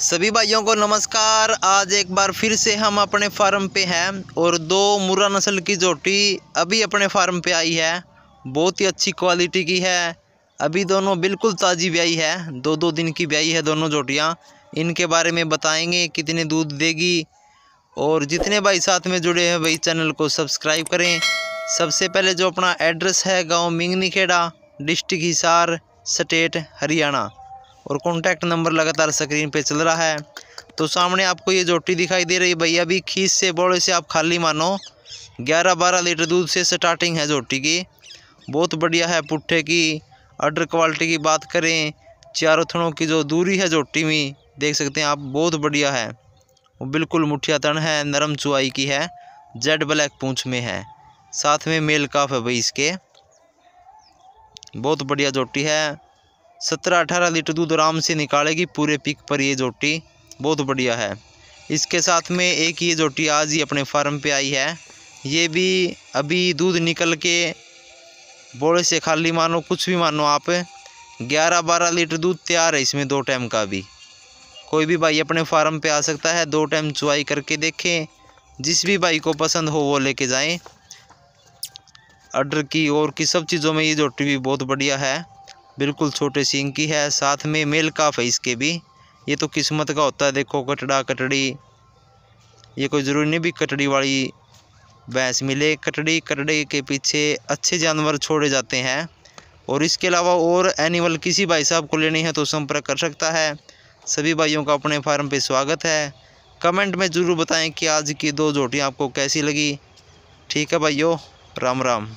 सभी भाइयों को नमस्कार आज एक बार फिर से हम अपने फार्म पे हैं और दो मुरा नस्ल की जोटी अभी अपने फार्म पे आई है बहुत ही अच्छी क्वालिटी की है अभी दोनों बिल्कुल ताज़ी ब्याई है दो दो दिन की ब्याई है दोनों जोटियाँ इनके बारे में बताएंगे कितने दूध देगी और जितने भाई साथ में जुड़े हैं वही चैनल को सब्सक्राइब करें सबसे पहले जो अपना एड्रेस है गाँव मिंगनी खेड़ा डिस्ट्रिक्ट हिसार स्टेट हरियाणा और कॉन्टैक्ट नंबर लगातार स्क्रीन पर चल रहा है तो सामने आपको ये जोटी दिखाई दे रही है भैया अभी खीस से बोड़े से आप खाली मानो ग्यारह बारह लीटर दूध से स्टार्टिंग है जोटी की बहुत बढ़िया है पुट्ठे की अडर क्वालिटी की बात करें चारों थनों की जो दूरी है जोटी में देख सकते हैं आप बहुत बढ़िया है वो बिल्कुल मुठिया तन है नरम चुआई की है जेड ब्लैक पूंछ में है साथ में मेल काफ है भाई इसके बहुत बढ़िया जोटी है सत्रह अठारह लीटर दूध आराम से निकालेगी पूरे पिक पर ये जोटी बहुत बढ़िया है इसके साथ में एक ये जोटी आज ही अपने फार्म पे आई है ये भी अभी दूध निकल के बोड़े से खाली मानो कुछ भी मानो आप ग्यारह बारह लीटर दूध तैयार है इसमें दो टाइम का भी कोई भी भाई अपने फार्म पे आ सकता है दो टाइम चुवाई करके देखें जिस भी भाई को पसंद हो वो लेके जाएं ऑर्डर की और की सब चीज़ों में ये जोटी भी बहुत बढ़िया है बिल्कुल छोटे सींग की है साथ में मेल काफ है इसके भी ये तो किस्मत का होता है देखो कटड़ा कटड़ी ये कोई ज़रूरी नहीं भी कटड़ी वाली भैंस मिले कटड़ी कटड़े के पीछे अच्छे जानवर छोड़े जाते हैं और इसके अलावा और एनिमल किसी भाई साहब को लेनी है तो संपर्क कर सकता है सभी भाइयों का अपने फार्म पे स्वागत है कमेंट में ज़रूर बताएं कि आज की दो जोटियाँ आपको कैसी लगी ठीक है भाइयों राम राम